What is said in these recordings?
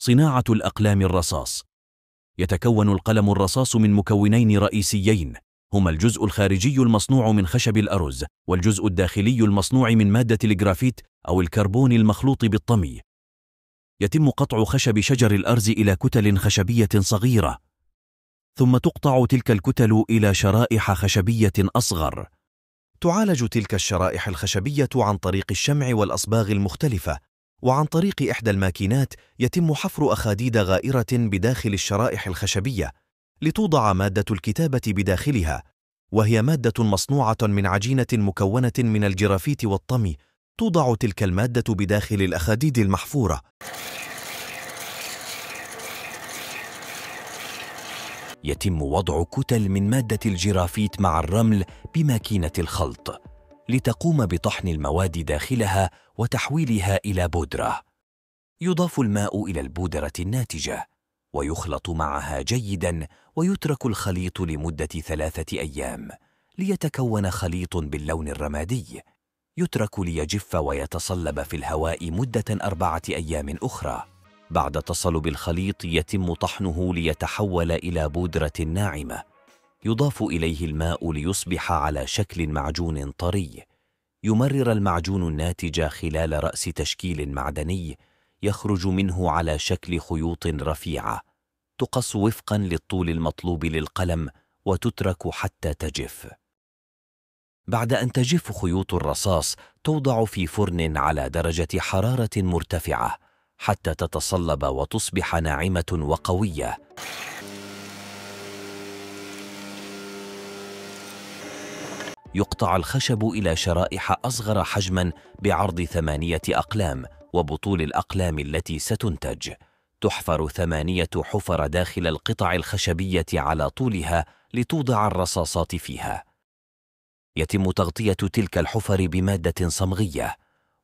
صناعة الأقلام الرصاص يتكون القلم الرصاص من مكونين رئيسيين هما الجزء الخارجي المصنوع من خشب الأرز والجزء الداخلي المصنوع من مادة الجرافيت أو الكربون المخلوط بالطمي يتم قطع خشب شجر الأرز إلى كتل خشبية صغيرة ثم تقطع تلك الكتل إلى شرائح خشبية أصغر تعالج تلك الشرائح الخشبية عن طريق الشمع والأصباغ المختلفة وعن طريق إحدى الماكينات يتم حفر أخاديد غائرة بداخل الشرائح الخشبية لتوضع مادة الكتابة بداخلها وهي مادة مصنوعة من عجينة مكونة من الجرافيت والطمي توضع تلك المادة بداخل الأخاديد المحفورة يتم وضع كتل من مادة الجرافيت مع الرمل بماكينة الخلط لتقوم بطحن المواد داخلها وتحويلها إلى بودرة. يضاف الماء إلى البودرة الناتجة، ويخلط معها جيدا ويترك الخليط لمدة ثلاثة أيام ليتكون خليط باللون الرمادي يترك ليجف ويتصلب في الهواء مدة أربعة أيام أخرى بعد تصلب الخليط يتم طحنه ليتحول إلى بودرة ناعمة يضاف إليه الماء ليصبح على شكل معجون طري يمرر المعجون الناتج خلال رأس تشكيل معدني يخرج منه على شكل خيوط رفيعة تقص وفقا للطول المطلوب للقلم وتترك حتى تجف بعد أن تجف خيوط الرصاص توضع في فرن على درجة حرارة مرتفعة حتى تتصلب وتصبح ناعمة وقوية يقطع الخشب إلى شرائح أصغر حجما بعرض ثمانية أقلام وبطول الأقلام التي ستنتج تحفر ثمانية حفر داخل القطع الخشبية على طولها لتوضع الرصاصات فيها يتم تغطية تلك الحفر بمادة صمغية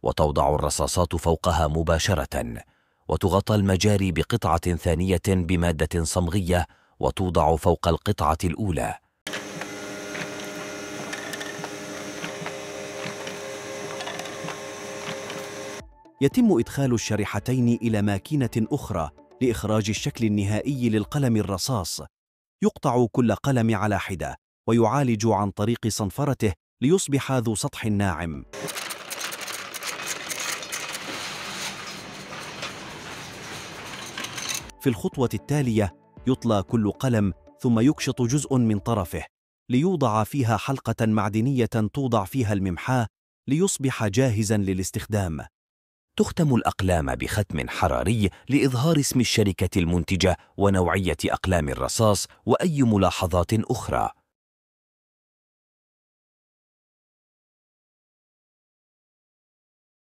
وتوضع الرصاصات فوقها مباشرة وتغطى المجاري بقطعة ثانية بمادة صمغية وتوضع فوق القطعة الأولى يتم إدخال الشريحتين إلى ماكينة أخرى لإخراج الشكل النهائي للقلم الرصاص يقطع كل قلم على حدة ويعالج عن طريق صنفرته ليصبح ذو سطح ناعم في الخطوة التالية يطلى كل قلم ثم يكشط جزء من طرفه ليوضع فيها حلقة معدنية توضع فيها الممحاة ليصبح جاهزا للاستخدام تختم الأقلام بختم حراري لإظهار اسم الشركة المنتجة ونوعية أقلام الرصاص وأي ملاحظات أخرى